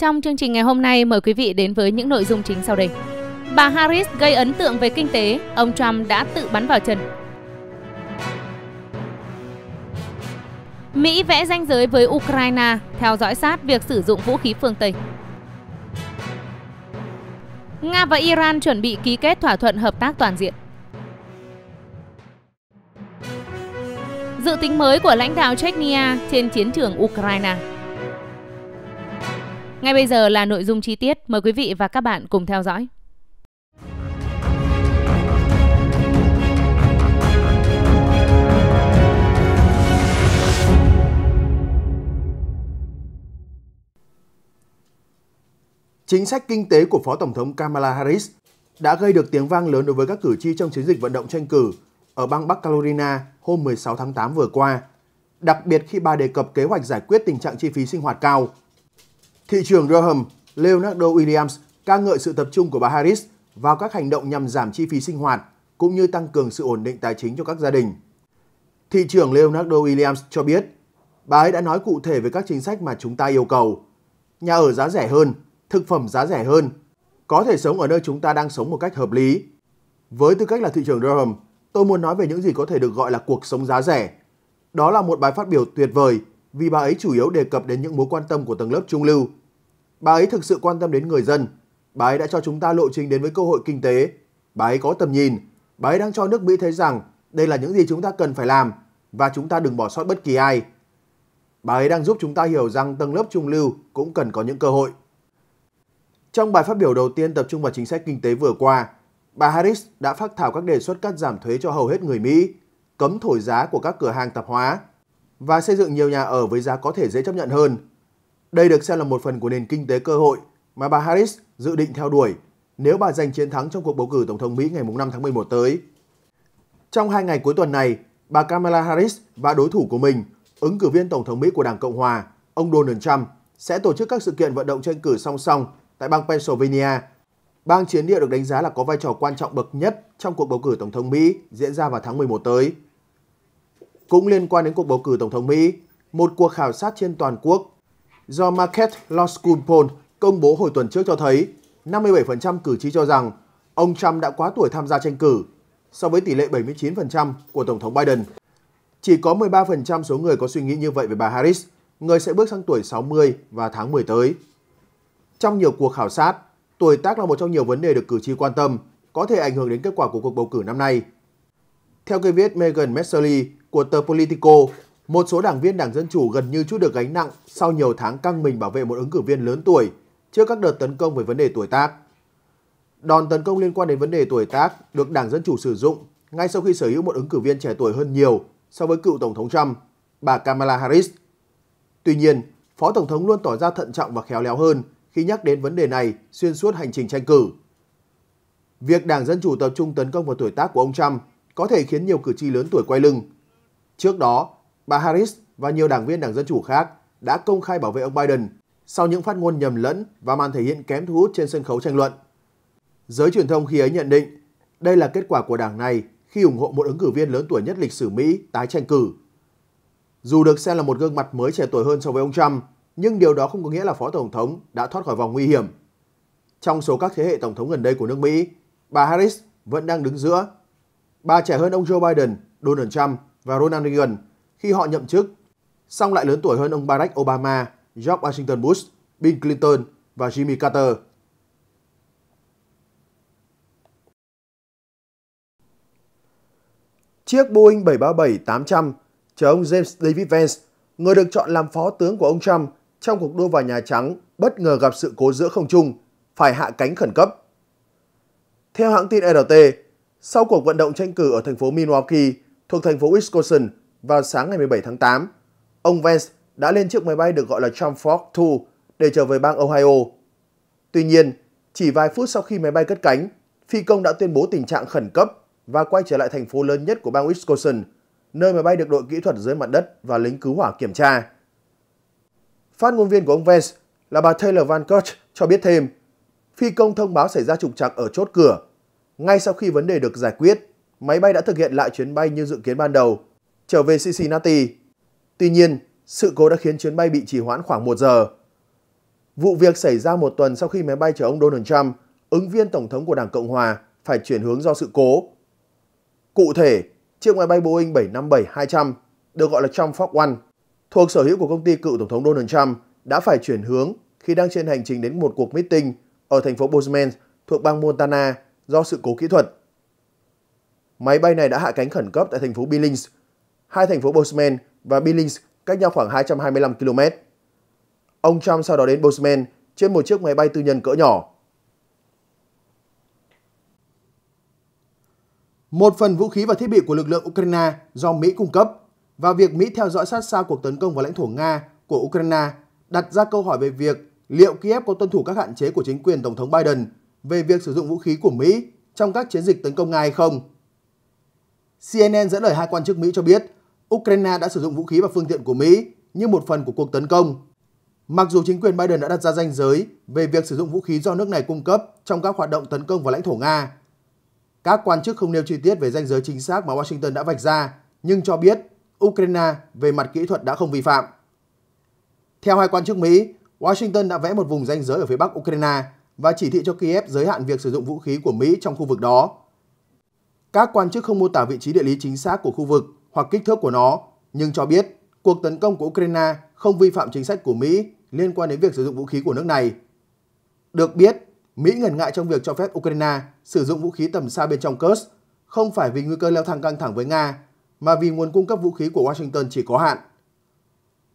Trong chương trình ngày hôm nay, mời quý vị đến với những nội dung chính sau đây. Bà Harris gây ấn tượng về kinh tế, ông Trump đã tự bắn vào chân. Mỹ vẽ ranh giới với Ukraine, theo dõi sát việc sử dụng vũ khí phương Tây. Nga và Iran chuẩn bị ký kết thỏa thuận hợp tác toàn diện. Dự tính mới của lãnh đạo Chechnya trên chiến trường Ukraine. Ngay bây giờ là nội dung chi tiết, mời quý vị và các bạn cùng theo dõi. Chính sách kinh tế của Phó Tổng thống Kamala Harris đã gây được tiếng vang lớn đối với các cử tri trong chiến dịch vận động tranh cử ở bang Bắc Carolina hôm 16 tháng 8 vừa qua, đặc biệt khi bà đề cập kế hoạch giải quyết tình trạng chi phí sinh hoạt cao – Thị trường Durham, Leonardo Williams ca ngợi sự tập trung của bà Harris vào các hành động nhằm giảm chi phí sinh hoạt cũng như tăng cường sự ổn định tài chính cho các gia đình. Thị trưởng Leonardo Williams cho biết, bà ấy đã nói cụ thể về các chính sách mà chúng ta yêu cầu. Nhà ở giá rẻ hơn, thực phẩm giá rẻ hơn, có thể sống ở nơi chúng ta đang sống một cách hợp lý. Với tư cách là thị trường Durham, tôi muốn nói về những gì có thể được gọi là cuộc sống giá rẻ. Đó là một bài phát biểu tuyệt vời vì bà ấy chủ yếu đề cập đến những mối quan tâm của tầng lớp trung lưu. Bà ấy thực sự quan tâm đến người dân. Bà ấy đã cho chúng ta lộ trình đến với cơ hội kinh tế. Bà ấy có tầm nhìn. Bà ấy đang cho nước Mỹ thấy rằng đây là những gì chúng ta cần phải làm và chúng ta đừng bỏ sót bất kỳ ai. Bà ấy đang giúp chúng ta hiểu rằng tầng lớp trung lưu cũng cần có những cơ hội. Trong bài phát biểu đầu tiên tập trung vào chính sách kinh tế vừa qua, bà Harris đã phát thảo các đề xuất cắt giảm thuế cho hầu hết người Mỹ, cấm thổi giá của các cửa hàng tạp hóa, và xây dựng nhiều nhà ở với giá có thể dễ chấp nhận hơn. Đây được xem là một phần của nền kinh tế cơ hội mà bà Harris dự định theo đuổi nếu bà giành chiến thắng trong cuộc bầu cử Tổng thống Mỹ ngày 5 tháng 11 tới. Trong hai ngày cuối tuần này, bà Kamala Harris và đối thủ của mình, ứng cử viên Tổng thống Mỹ của Đảng Cộng Hòa, ông Donald Trump, sẽ tổ chức các sự kiện vận động tranh cử song song tại bang Pennsylvania, bang chiến địa được đánh giá là có vai trò quan trọng bậc nhất trong cuộc bầu cử Tổng thống Mỹ diễn ra vào tháng 11 tới cũng liên quan đến cuộc bầu cử Tổng thống Mỹ, một cuộc khảo sát trên toàn quốc do Market Law School Poll công bố hồi tuần trước cho thấy 57% cử tri cho rằng ông Trump đã quá tuổi tham gia tranh cử so với tỷ lệ 79% của Tổng thống Biden. Chỉ có 13% số người có suy nghĩ như vậy về bà Harris, người sẽ bước sang tuổi 60 và tháng 10 tới. Trong nhiều cuộc khảo sát, tuổi tác là một trong nhiều vấn đề được cử tri quan tâm, có thể ảnh hưởng đến kết quả của cuộc bầu cử năm nay. Theo cây viết Megan Messerly, của tờ Politico, một số đảng viên Đảng Dân Chủ gần như chút được gánh nặng sau nhiều tháng căng mình bảo vệ một ứng cử viên lớn tuổi trước các đợt tấn công về vấn đề tuổi tác. Đòn tấn công liên quan đến vấn đề tuổi tác được Đảng Dân Chủ sử dụng ngay sau khi sở hữu một ứng cử viên trẻ tuổi hơn nhiều so với cựu Tổng thống Trump, bà Kamala Harris. Tuy nhiên, Phó Tổng thống luôn tỏ ra thận trọng và khéo léo hơn khi nhắc đến vấn đề này xuyên suốt hành trình tranh cử. Việc Đảng Dân Chủ tập trung tấn công vào tuổi tác của ông Trump có thể khiến nhiều cử tri lớn tuổi quay lưng – Trước đó, bà Harris và nhiều đảng viên Đảng Dân Chủ khác đã công khai bảo vệ ông Biden sau những phát ngôn nhầm lẫn và màn thể hiện kém thu hút trên sân khấu tranh luận. Giới truyền thông khi ấy nhận định đây là kết quả của đảng này khi ủng hộ một ứng cử viên lớn tuổi nhất lịch sử Mỹ tái tranh cử. Dù được xem là một gương mặt mới trẻ tuổi hơn so với ông Trump, nhưng điều đó không có nghĩa là Phó Tổng thống đã thoát khỏi vòng nguy hiểm. Trong số các thế hệ Tổng thống gần đây của nước Mỹ, bà Harris vẫn đang đứng giữa. Bà trẻ hơn ông Joe Biden, Donald Trump và Ronald Reagan khi họ nhậm chức, song lại lớn tuổi hơn ông Barack Obama, George Washington Bush, Bill Clinton và Jimmy Carter. Chiếc Boeing 737-800 chở ông James David Vance, người được chọn làm phó tướng của ông Trump trong cuộc đua vào Nhà Trắng, bất ngờ gặp sự cố giữa không trung, phải hạ cánh khẩn cấp. Theo hãng tin e RT, sau cuộc vận động tranh cử ở thành phố Milwaukee, thuộc thành phố Wisconsin vào sáng ngày 17 tháng 8, ông Vance đã lên chiếc máy bay được gọi là Trump Fox 2 để trở về bang Ohio. Tuy nhiên, chỉ vài phút sau khi máy bay cất cánh, phi công đã tuyên bố tình trạng khẩn cấp và quay trở lại thành phố lớn nhất của bang Wisconsin, nơi máy bay được đội kỹ thuật dưới mặt đất và lính cứu hỏa kiểm tra. Phát ngôn viên của ông Vance là bà Taylor Van Kurt cho biết thêm, phi công thông báo xảy ra trục trặc ở chốt cửa ngay sau khi vấn đề được giải quyết máy bay đã thực hiện lại chuyến bay như dự kiến ban đầu, trở về Cincinnati. Tuy nhiên, sự cố đã khiến chuyến bay bị trì hoãn khoảng 1 giờ. Vụ việc xảy ra một tuần sau khi máy bay chở ông Donald Trump, ứng viên Tổng thống của Đảng Cộng Hòa, phải chuyển hướng do sự cố. Cụ thể, chiếc máy bay Boeing 757-200, được gọi là Trump Fox One, thuộc sở hữu của công ty cựu Tổng thống Donald Trump, đã phải chuyển hướng khi đang trên hành trình đến một cuộc meeting ở thành phố Bozeman thuộc bang Montana do sự cố kỹ thuật. Máy bay này đã hạ cánh khẩn cấp tại thành phố Billings. Hai thành phố Bozeman và Billings cách nhau khoảng 225 km. Ông Trump sau đó đến Bozeman trên một chiếc máy bay tư nhân cỡ nhỏ. Một phần vũ khí và thiết bị của lực lượng Ukraine do Mỹ cung cấp và việc Mỹ theo dõi sát sao cuộc tấn công vào lãnh thổ Nga của Ukraine đặt ra câu hỏi về việc liệu Kiev có tuân thủ các hạn chế của chính quyền Tổng thống Biden về việc sử dụng vũ khí của Mỹ trong các chiến dịch tấn công Nga hay không. CNN dẫn lời hai quan chức Mỹ cho biết Ukraine đã sử dụng vũ khí và phương tiện của Mỹ như một phần của cuộc tấn công. Mặc dù chính quyền Biden đã đặt ra ranh giới về việc sử dụng vũ khí do nước này cung cấp trong các hoạt động tấn công vào lãnh thổ Nga, các quan chức không nêu chi tiết về ranh giới chính xác mà Washington đã vạch ra, nhưng cho biết Ukraine về mặt kỹ thuật đã không vi phạm. Theo hai quan chức Mỹ, Washington đã vẽ một vùng ranh giới ở phía bắc Ukraine và chỉ thị cho Kiev giới hạn việc sử dụng vũ khí của Mỹ trong khu vực đó. Các quan chức không mô tả vị trí địa lý chính xác của khu vực hoặc kích thước của nó, nhưng cho biết cuộc tấn công của Ukraine không vi phạm chính sách của Mỹ liên quan đến việc sử dụng vũ khí của nước này. Được biết, Mỹ ngần ngại trong việc cho phép Ukraine sử dụng vũ khí tầm xa bên trong Kursk, không phải vì nguy cơ leo thang căng thẳng với Nga, mà vì nguồn cung cấp vũ khí của Washington chỉ có hạn.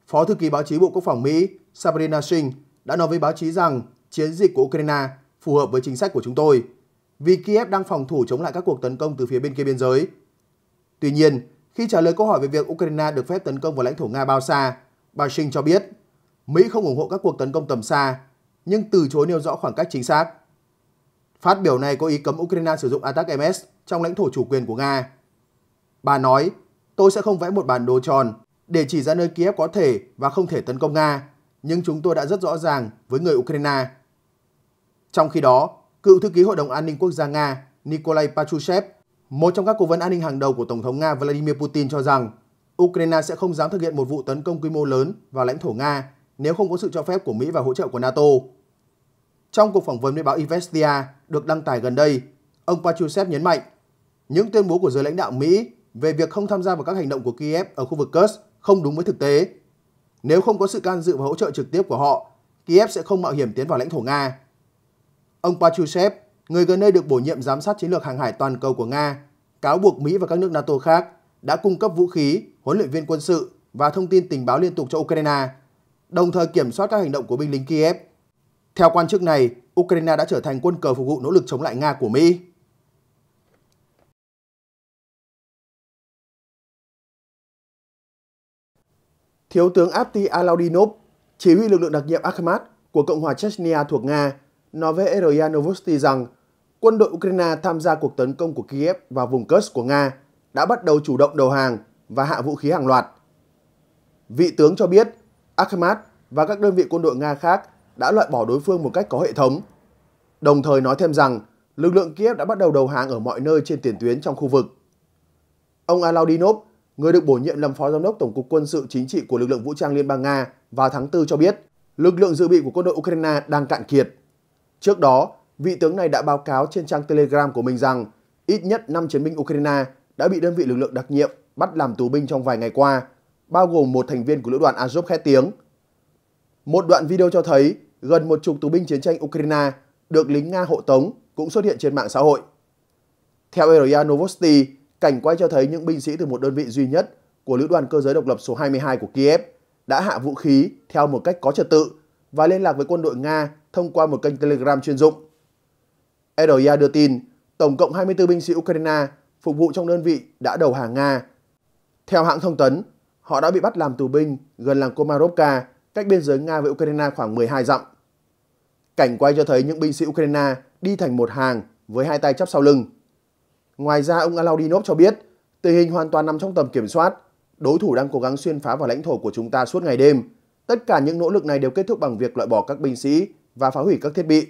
Phó thư ký báo chí Bộ Quốc phòng Mỹ Sabrina Singh đã nói với báo chí rằng chiến dịch của Ukraine phù hợp với chính sách của chúng tôi vì Kiev đang phòng thủ chống lại các cuộc tấn công từ phía bên kia biên giới. Tuy nhiên, khi trả lời câu hỏi về việc Ukraine được phép tấn công vào lãnh thổ Nga bao xa, bà Shin cho biết Mỹ không ủng hộ các cuộc tấn công tầm xa, nhưng từ chối nêu rõ khoảng cách chính xác. Phát biểu này có ý cấm Ukraine sử dụng ATAC MS trong lãnh thổ chủ quyền của Nga. Bà nói, tôi sẽ không vẽ một bản đồ tròn để chỉ ra nơi Kiev có thể và không thể tấn công Nga, nhưng chúng tôi đã rất rõ ràng với người Ukraine. Trong khi đó, cựu thư ký Hội đồng An ninh Quốc gia Nga Nikolai Patrushev, một trong các cố vấn an ninh hàng đầu của Tổng thống Nga Vladimir Putin cho rằng Ukraine sẽ không dám thực hiện một vụ tấn công quy mô lớn vào lãnh thổ Nga nếu không có sự cho phép của Mỹ và hỗ trợ của NATO. Trong cuộc phỏng vấn với báo Investia được đăng tải gần đây, ông Patrushev nhấn mạnh những tuyên bố của giới lãnh đạo Mỹ về việc không tham gia vào các hành động của Kiev ở khu vực Kursk không đúng với thực tế. Nếu không có sự can dự và hỗ trợ trực tiếp của họ, Kiev sẽ không mạo hiểm tiến vào lãnh thổ Nga. Ông Patrushev, người gần đây được bổ nhiệm giám sát chiến lược hàng hải toàn cầu của Nga, cáo buộc Mỹ và các nước NATO khác đã cung cấp vũ khí, huấn luyện viên quân sự và thông tin tình báo liên tục cho Ukraine, đồng thời kiểm soát các hành động của binh lính Kiev. Theo quan chức này, Ukraine đã trở thành quân cờ phục vụ nỗ lực chống lại Nga của Mỹ. Thiếu tướng Apti Alaudinov, chỉ huy lực lượng đặc nhiệm Akhmat của Cộng hòa Chechnya thuộc Nga, nói với RIA Novosti rằng quân đội Ukraine tham gia cuộc tấn công của Kiev vào vùng Kursk của Nga đã bắt đầu chủ động đầu hàng và hạ vũ khí hàng loạt. Vị tướng cho biết Akhmat và các đơn vị quân đội Nga khác đã loại bỏ đối phương một cách có hệ thống, đồng thời nói thêm rằng lực lượng Kiev đã bắt đầu đầu hàng ở mọi nơi trên tiền tuyến trong khu vực. Ông Alaudinov, người được bổ nhiệm làm phó giám đốc Tổng cục Quân sự Chính trị của lực lượng vũ trang Liên bang Nga vào tháng 4 cho biết lực lượng dự bị của quân đội Ukraine đang cạn kiệt Trước đó, vị tướng này đã báo cáo trên trang Telegram của mình rằng ít nhất 5 chiến binh Ukraine đã bị đơn vị lực lượng đặc nhiệm bắt làm tù binh trong vài ngày qua, bao gồm một thành viên của lữ đoàn Azov khét tiếng. Một đoạn video cho thấy gần một chục tù binh chiến tranh Ukraine được lính Nga hộ tống cũng xuất hiện trên mạng xã hội. Theo RIA Novosti, cảnh quay cho thấy những binh sĩ từ một đơn vị duy nhất của lữ đoàn cơ giới độc lập số 22 của Kiev đã hạ vũ khí theo một cách có trật tự và liên lạc với quân đội Nga thông qua một kênh Telegram chuyên dụng. RIA đưa tin, tổng cộng 24 binh sĩ Ukraine phục vụ trong đơn vị đã đầu hàng Nga. Theo hãng thông tấn, họ đã bị bắt làm tù binh gần làng Komarovka, cách biên giới Nga với Ukraine khoảng 12 dặm. Cảnh quay cho thấy những binh sĩ Ukraine đi thành một hàng với hai tay chắp sau lưng. Ngoài ra, ông Alaudinov cho biết, tình hình hoàn toàn nằm trong tầm kiểm soát, đối thủ đang cố gắng xuyên phá vào lãnh thổ của chúng ta suốt ngày đêm, Tất cả những nỗ lực này đều kết thúc bằng việc loại bỏ các binh sĩ và phá hủy các thiết bị.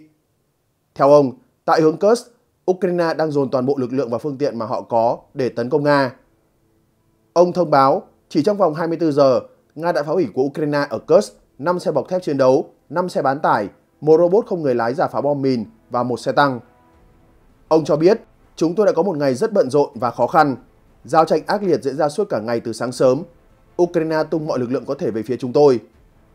Theo ông, tại hướng Kursk, Ukraine đang dồn toàn bộ lực lượng và phương tiện mà họ có để tấn công Nga. Ông thông báo, chỉ trong vòng 24 giờ, Nga đã phá hủy của Ukraine ở Kursk 5 xe bọc thép chiến đấu, 5 xe bán tải, một robot không người lái giả phá bom mìn và một xe tăng. Ông cho biết, chúng tôi đã có một ngày rất bận rộn và khó khăn. Giao tranh ác liệt diễn ra suốt cả ngày từ sáng sớm. Ukraine tung mọi lực lượng có thể về phía chúng tôi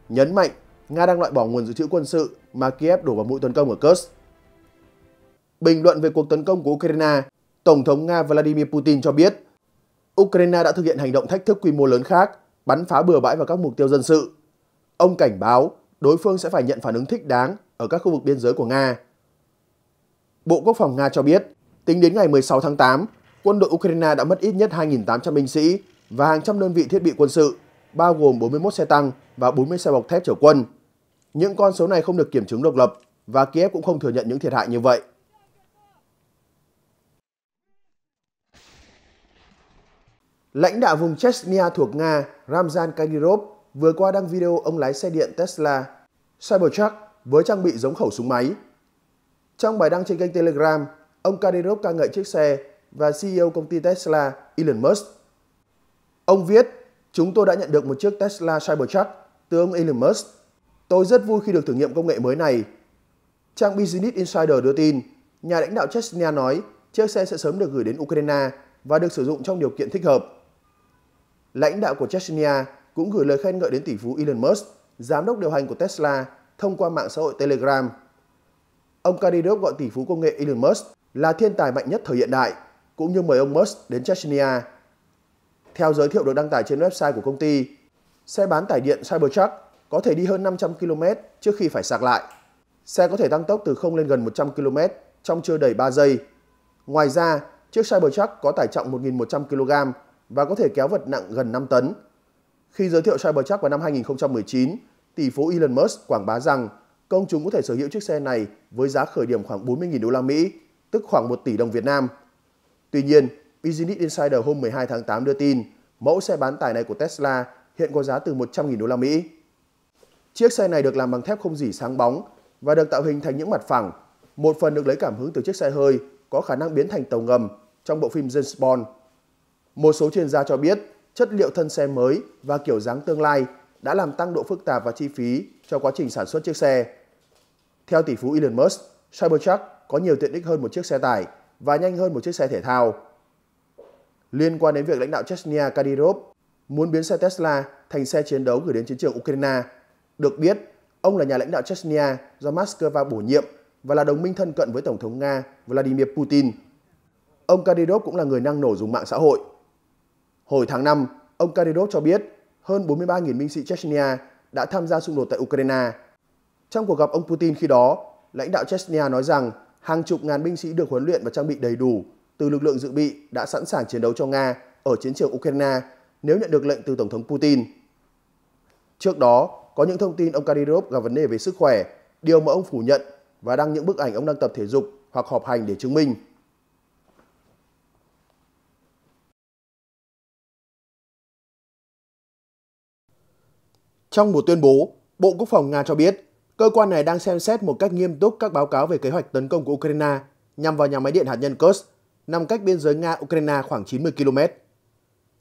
nhấn mạnh Nga đang loại bỏ nguồn dự trữ quân sự mà Kiev đổ vào mũi tấn công ở Kursk. Bình luận về cuộc tấn công của Ukraine, Tổng thống Nga Vladimir Putin cho biết Ukraine đã thực hiện hành động thách thức quy mô lớn khác, bắn phá bừa bãi vào các mục tiêu dân sự. Ông cảnh báo đối phương sẽ phải nhận phản ứng thích đáng ở các khu vực biên giới của Nga. Bộ Quốc phòng Nga cho biết, tính đến ngày 16 tháng 8, quân đội Ukraine đã mất ít nhất 2.800 binh sĩ và hàng trăm đơn vị thiết bị quân sự bao gồm 41 xe tăng và 40 xe bọc thép chở quân. Những con số này không được kiểm chứng độc lập và Kiev cũng không thừa nhận những thiệt hại như vậy. Lãnh đạo vùng Chechnya thuộc Nga Ramzan Kadyrov vừa qua đăng video ông lái xe điện Tesla Cybertruck với trang bị giống khẩu súng máy. Trong bài đăng trên kênh Telegram, ông Kadyrov ca ngợi chiếc xe và CEO công ty Tesla Elon Musk. Ông viết, Chúng tôi đã nhận được một chiếc Tesla Cybertruck, tướng Elon Musk. Tôi rất vui khi được thử nghiệm công nghệ mới này. Trang Business Insider đưa tin, nhà lãnh đạo Chechnya nói chiếc xe sẽ sớm được gửi đến Ukraine và được sử dụng trong điều kiện thích hợp. Lãnh đạo của Chechnya cũng gửi lời khen ngợi đến tỷ phú Elon Musk, giám đốc điều hành của Tesla, thông qua mạng xã hội Telegram. Ông Kadyrov gọi tỷ phú công nghệ Elon Musk là thiên tài mạnh nhất thời hiện đại, cũng như mời ông Musk đến Chechnya theo giới thiệu được đăng tải trên website của công ty, xe bán tải điện Cybertruck có thể đi hơn 500 km trước khi phải sạc lại. Xe có thể tăng tốc từ 0 lên gần 100 km trong chưa đầy 3 giây. Ngoài ra, chiếc Cybertruck có tải trọng 1.100 kg và có thể kéo vật nặng gần 5 tấn. Khi giới thiệu Cybertruck vào năm 2019, tỷ phú Elon Musk quảng bá rằng công chúng có thể sở hữu chiếc xe này với giá khởi điểm khoảng 40.000 đô la Mỹ, tức khoảng 1 tỷ đồng Việt Nam. Tuy nhiên, Business Insider hôm 12 tháng 8 đưa tin, mẫu xe bán tải này của Tesla hiện có giá từ 100.000 đô la Mỹ. Chiếc xe này được làm bằng thép không rỉ sáng bóng và được tạo hình thành những mặt phẳng, một phần được lấy cảm hứng từ chiếc xe hơi có khả năng biến thành tàu ngầm trong bộ phim James Bond. Một số chuyên gia cho biết, chất liệu thân xe mới và kiểu dáng tương lai đã làm tăng độ phức tạp và chi phí cho quá trình sản xuất chiếc xe. Theo tỷ phú Elon Musk, Cybertruck có nhiều tiện ích hơn một chiếc xe tải và nhanh hơn một chiếc xe thể thao liên quan đến việc lãnh đạo Chechnya Kadyrov muốn biến xe Tesla thành xe chiến đấu gửi đến chiến trường Ukraine. Được biết, ông là nhà lãnh đạo Chechnya do Moscow bổ nhiệm và là đồng minh thân cận với Tổng thống Nga Vladimir Putin. Ông Kadyrov cũng là người năng nổ dùng mạng xã hội. Hồi tháng 5, ông Kadyrov cho biết hơn 43.000 binh sĩ Chechnya đã tham gia xung đột tại Ukraine. Trong cuộc gặp ông Putin khi đó, lãnh đạo Chechnya nói rằng hàng chục ngàn binh sĩ được huấn luyện và trang bị đầy đủ từ lực lượng dự bị đã sẵn sàng chiến đấu cho Nga ở chiến trường Ukraine nếu nhận được lệnh từ Tổng thống Putin. Trước đó, có những thông tin ông Kadyrov gặp vấn đề về sức khỏe, điều mà ông phủ nhận và đăng những bức ảnh ông đang tập thể dục hoặc họp hành để chứng minh. Trong một tuyên bố, Bộ Quốc phòng Nga cho biết, cơ quan này đang xem xét một cách nghiêm túc các báo cáo về kế hoạch tấn công của Ukraine nhằm vào nhà máy điện hạt nhân Kursk nằm cách biên giới Nga-Ukraine khoảng 90 km.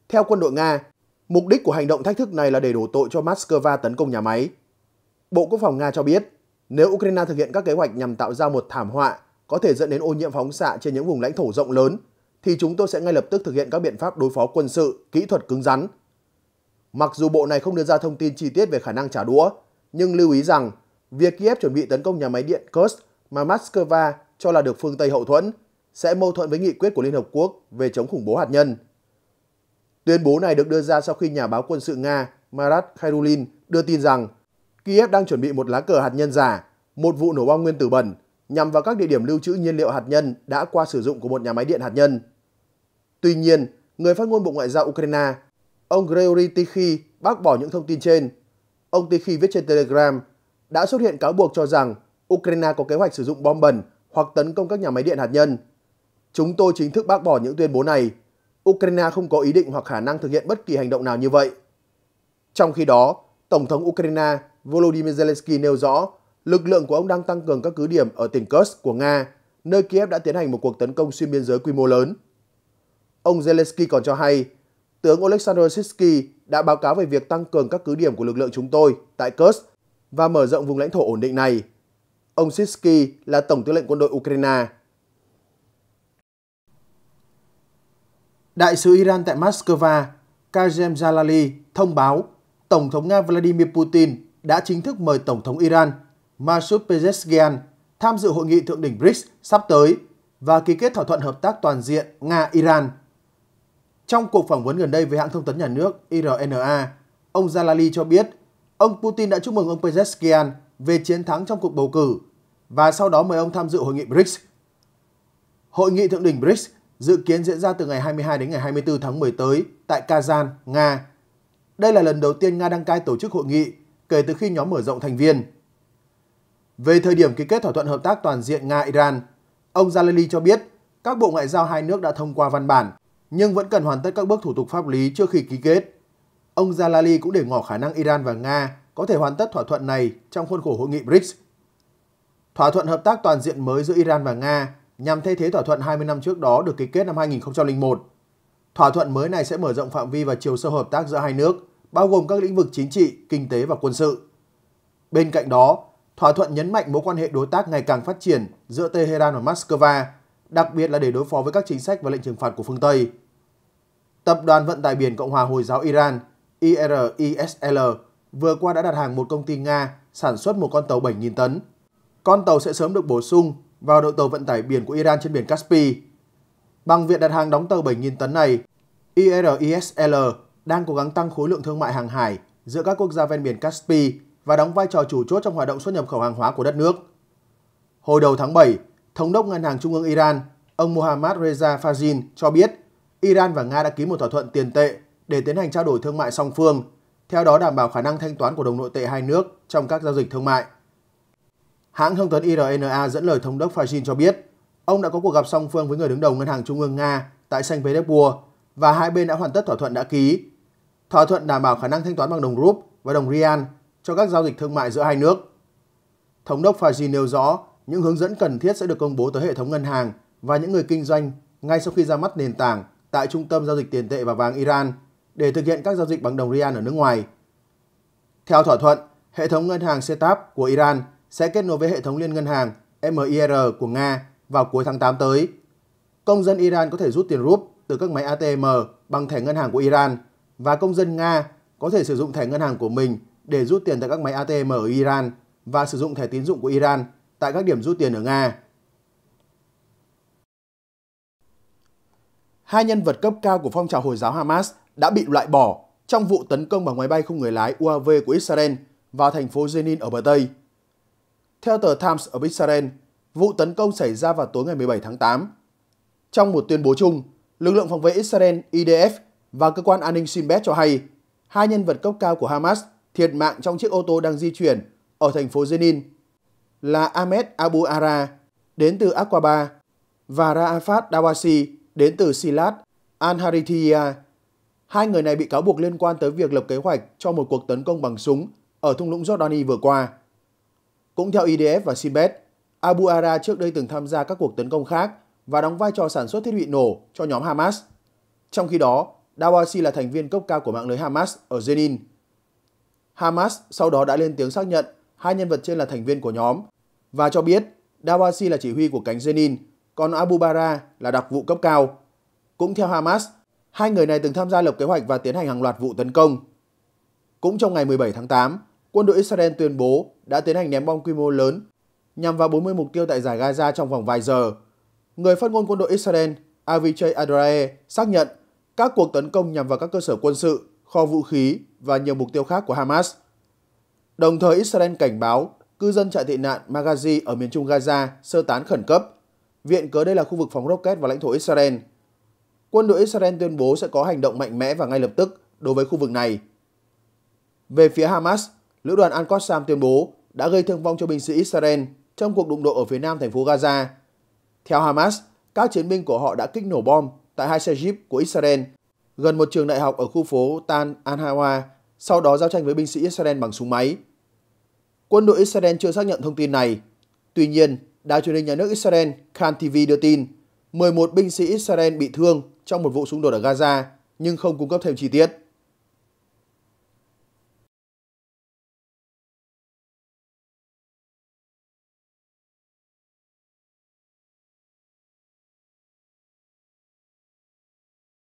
Theo quân đội Nga, mục đích của hành động thách thức này là để đổ tội cho Moscow tấn công nhà máy. Bộ Quốc phòng Nga cho biết, nếu Ukraine thực hiện các kế hoạch nhằm tạo ra một thảm họa có thể dẫn đến ô nhiễm phóng xạ trên những vùng lãnh thổ rộng lớn, thì chúng tôi sẽ ngay lập tức thực hiện các biện pháp đối phó quân sự, kỹ thuật cứng rắn. Mặc dù bộ này không đưa ra thông tin chi tiết về khả năng trả đũa, nhưng lưu ý rằng việc Kiev chuẩn bị tấn công nhà máy điện Kursk mà Moscow cho là được phương Tây hậu thuẫn – sẽ mâu thuẫn với nghị quyết của Liên Hợp Quốc về chống khủng bố hạt nhân. Tuyên bố này được đưa ra sau khi nhà báo quân sự Nga Marat Khairulin đưa tin rằng Kiev đang chuẩn bị một lá cờ hạt nhân giả, một vụ nổ bom nguyên tử bẩn nhằm vào các địa điểm lưu trữ nhiên liệu hạt nhân đã qua sử dụng của một nhà máy điện hạt nhân. Tuy nhiên, người phát ngôn Bộ Ngoại giao Ukraine, ông Gregory Tichy bác bỏ những thông tin trên. Ông Tichy viết trên Telegram đã xuất hiện cáo buộc cho rằng Ukraine có kế hoạch sử dụng bom bẩn hoặc tấn công các nhà máy điện hạt nhân. Chúng tôi chính thức bác bỏ những tuyên bố này. Ukraine không có ý định hoặc khả năng thực hiện bất kỳ hành động nào như vậy. Trong khi đó, Tổng thống Ukraine Volodymyr Zelensky nêu rõ lực lượng của ông đang tăng cường các cứ điểm ở tỉnh Kursk của Nga, nơi Kiev đã tiến hành một cuộc tấn công xuyên biên giới quy mô lớn. Ông Zelensky còn cho hay, tướng Oleksandr Sitsky đã báo cáo về việc tăng cường các cứ điểm của lực lượng chúng tôi tại Kursk và mở rộng vùng lãnh thổ ổn định này. Ông Sitsky là Tổng tư lệnh quân đội Ukraine. Đại sứ Iran tại Moscow Kazem Jalali thông báo Tổng thống Nga Vladimir Putin đã chính thức mời Tổng thống Iran Masoud Pezeshkian tham dự hội nghị thượng đỉnh BRICS sắp tới và ký kết thỏa thuận hợp tác toàn diện Nga-Iran. Trong cuộc phỏng vấn gần đây với hãng thông tấn nhà nước IRNA, ông Jalali cho biết ông Putin đã chúc mừng ông Pezeshkian về chiến thắng trong cuộc bầu cử và sau đó mời ông tham dự hội nghị BRICS. Hội nghị thượng đỉnh BRICS dự kiến diễn ra từ ngày 22 đến ngày 24 tháng 10 tới tại Kazan, Nga. Đây là lần đầu tiên Nga đăng cai tổ chức hội nghị kể từ khi nhóm mở rộng thành viên. Về thời điểm ký kết thỏa thuận hợp tác toàn diện Nga-Iran, ông Zaleli cho biết các bộ ngoại giao hai nước đã thông qua văn bản nhưng vẫn cần hoàn tất các bước thủ tục pháp lý trước khi ký kết. Ông Zalali cũng để ngỏ khả năng Iran và Nga có thể hoàn tất thỏa thuận này trong khuôn khổ hội nghị BRICS. Thỏa thuận hợp tác toàn diện mới giữa Iran và Nga nhằm thay thế thỏa thuận 20 năm trước đó được ký kết năm 2001. Thỏa thuận mới này sẽ mở rộng phạm vi và chiều sâu hợp tác giữa hai nước, bao gồm các lĩnh vực chính trị, kinh tế và quân sự. Bên cạnh đó, thỏa thuận nhấn mạnh mối quan hệ đối tác ngày càng phát triển giữa Tehran và Moscow, đặc biệt là để đối phó với các chính sách và lệnh trừng phạt của phương Tây. Tập đoàn Vận tải biển Cộng hòa Hồi giáo Iran IRISL vừa qua đã đặt hàng một công ty Nga sản xuất một con tàu 7.000 tấn. Con tàu sẽ sớm được bổ sung vào đội tàu vận tải biển của Iran trên biển Caspi. Bằng việc đặt hàng đóng tàu 7.000 tấn này, IRISL đang cố gắng tăng khối lượng thương mại hàng hải giữa các quốc gia ven biển Caspi và đóng vai trò chủ chốt trong hoạt động xuất nhập khẩu hàng hóa của đất nước. Hồi đầu tháng 7, Thống đốc Ngân hàng Trung ương Iran, ông Mohammad Reza Fazin cho biết Iran và Nga đã ký một thỏa thuận tiền tệ để tiến hành trao đổi thương mại song phương, theo đó đảm bảo khả năng thanh toán của đồng nội tệ hai nước trong các giao dịch thương mại. Hãng thông tấn IRNA dẫn lời thống đốc Fajin cho biết, ông đã có cuộc gặp song phương với người đứng đầu Ngân hàng Trung ương Nga tại Saint Petersburg và hai bên đã hoàn tất thỏa thuận đã ký. Thỏa thuận đảm bảo khả năng thanh toán bằng đồng rúp và đồng rian cho các giao dịch thương mại giữa hai nước. Thống đốc Fajin nêu rõ những hướng dẫn cần thiết sẽ được công bố tới hệ thống ngân hàng và những người kinh doanh ngay sau khi ra mắt nền tảng tại Trung tâm Giao dịch Tiền tệ và Vàng Iran để thực hiện các giao dịch bằng đồng rian ở nước ngoài. Theo thỏa thuận, hệ thống ngân hàng SETAP của Iran – sẽ kết nối với hệ thống liên ngân hàng MIR của Nga vào cuối tháng 8 tới. Công dân Iran có thể rút tiền rúp từ các máy ATM bằng thẻ ngân hàng của Iran và công dân Nga có thể sử dụng thẻ ngân hàng của mình để rút tiền tại các máy ATM ở Iran và sử dụng thẻ tín dụng của Iran tại các điểm rút tiền ở Nga. Hai nhân vật cấp cao của phong trào Hồi giáo Hamas đã bị loại bỏ trong vụ tấn công bằng máy bay không người lái UAV của Israel vào thành phố Jenin ở bờ Tây. Theo tờ Times of Israel, vụ tấn công xảy ra vào tối ngày 17 tháng 8. Trong một tuyên bố chung, lực lượng phòng vệ Israel IDF và cơ quan an ninh Shin Bet cho hay hai nhân vật cấp cao của Hamas thiệt mạng trong chiếc ô tô đang di chuyển ở thành phố Jenin là Ahmed Abu Ara đến từ Aqaba và Rafat Dawasi đến từ Silat al harithiya Hai người này bị cáo buộc liên quan tới việc lập kế hoạch cho một cuộc tấn công bằng súng ở thung lũng Jordani vừa qua. Cũng theo IDF e và Sinbet, Abu Ara trước đây từng tham gia các cuộc tấn công khác và đóng vai trò sản xuất thiết bị nổ cho nhóm Hamas. Trong khi đó, Dawasi là thành viên cấp cao của mạng lưới Hamas ở Jenin. Hamas sau đó đã lên tiếng xác nhận hai nhân vật trên là thành viên của nhóm và cho biết Dawasi là chỉ huy của cánh Jenin, còn Abu Bara là đặc vụ cấp cao. Cũng theo Hamas, hai người này từng tham gia lập kế hoạch và tiến hành hàng loạt vụ tấn công. Cũng trong ngày 17 tháng 8, quân đội Israel tuyên bố đã tiến hành ném bom quy mô lớn nhằm vào 40 mục tiêu tại giải Gaza trong vòng vài giờ. Người phát ngôn quân đội Israel Avichai Adrae xác nhận các cuộc tấn công nhằm vào các cơ sở quân sự, kho vũ khí và nhiều mục tiêu khác của Hamas. Đồng thời Israel cảnh báo cư dân trại tị nạn Magazi ở miền trung Gaza sơ tán khẩn cấp. Viện cớ đây là khu vực phóng rocket vào lãnh thổ Israel. Quân đội Israel tuyên bố sẽ có hành động mạnh mẽ và ngay lập tức đối với khu vực này. Về phía Hamas, lữ đoàn al qassam tuyên bố đã gây thương vong cho binh sĩ Israel trong cuộc đụng độ ở phía nam thành phố Gaza. Theo Hamas, các chiến binh của họ đã kích nổ bom tại hai xe jeep của Israel gần một trường đại học ở khu phố Tan Anhawa, sau đó giao tranh với binh sĩ Israel bằng súng máy. Quân đội Israel chưa xác nhận thông tin này. Tuy nhiên, đài truyền hình nhà nước Israel Khan TV đưa tin 11 binh sĩ Israel bị thương trong một vụ xung đột ở Gaza nhưng không cung cấp thêm chi tiết.